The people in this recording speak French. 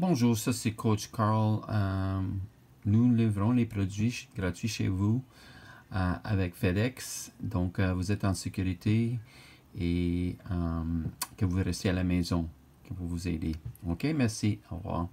Bonjour, ça c'est Coach Carl. Euh, nous livrons les produits gratuits chez vous euh, avec FedEx. Donc, euh, vous êtes en sécurité et que vous restez à la maison, pour vous aider. OK, merci. Au revoir.